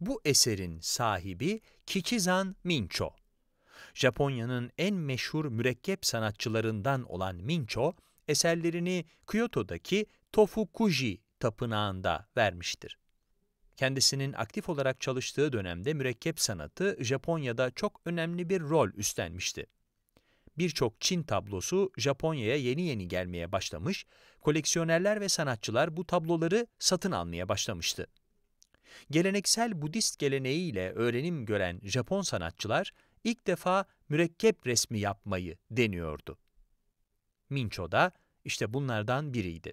Bu eserin sahibi Kikizan Mincho. Japonya'nın en meşhur mürekkep sanatçılarından olan Mincho, eserlerini Kyoto'daki Tofukuji tapınağında vermiştir. Kendisinin aktif olarak çalıştığı dönemde mürekkep sanatı Japonya'da çok önemli bir rol üstlenmişti. Birçok Çin tablosu Japonya'ya yeni yeni gelmeye başlamış, koleksiyonerler ve sanatçılar bu tabloları satın almaya başlamıştı. Geleneksel Budist geleneğiyle öğrenim gören Japon sanatçılar ilk defa mürekkep resmi yapmayı deniyordu. Mincho da işte bunlardan biriydi.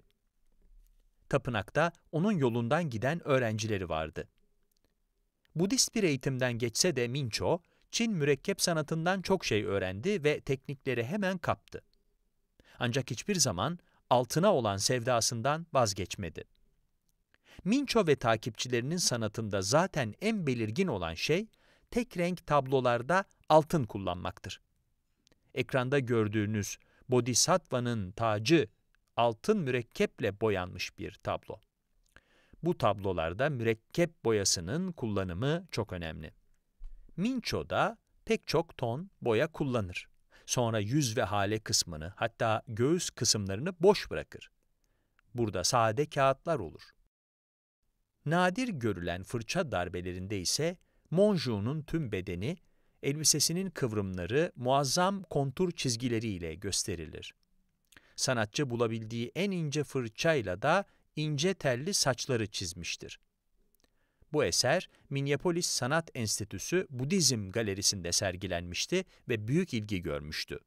Tapınakta onun yolundan giden öğrencileri vardı. Budist bir eğitimden geçse de Mincho, Çin mürekkep sanatından çok şey öğrendi ve teknikleri hemen kaptı. Ancak hiçbir zaman altına olan sevdasından vazgeçmedi. Minço ve takipçilerinin sanatında zaten en belirgin olan şey, tek renk tablolarda altın kullanmaktır. Ekranda gördüğünüz Bodhisattva'nın tacı altın mürekkeple boyanmış bir tablo. Bu tablolarda mürekkep boyasının kullanımı çok önemli. Minço'da pek çok ton boya kullanır. Sonra yüz ve hale kısmını hatta göğüs kısımlarını boş bırakır. Burada sade kağıtlar olur. Nadir görülen fırça darbelerinde ise Monju'nun tüm bedeni, elbisesinin kıvrımları muazzam kontur çizgileriyle gösterilir. Sanatçı bulabildiği en ince fırçayla da ince telli saçları çizmiştir. Bu eser Minneapolis Sanat Enstitüsü Budizm Galerisi'nde sergilenmişti ve büyük ilgi görmüştü.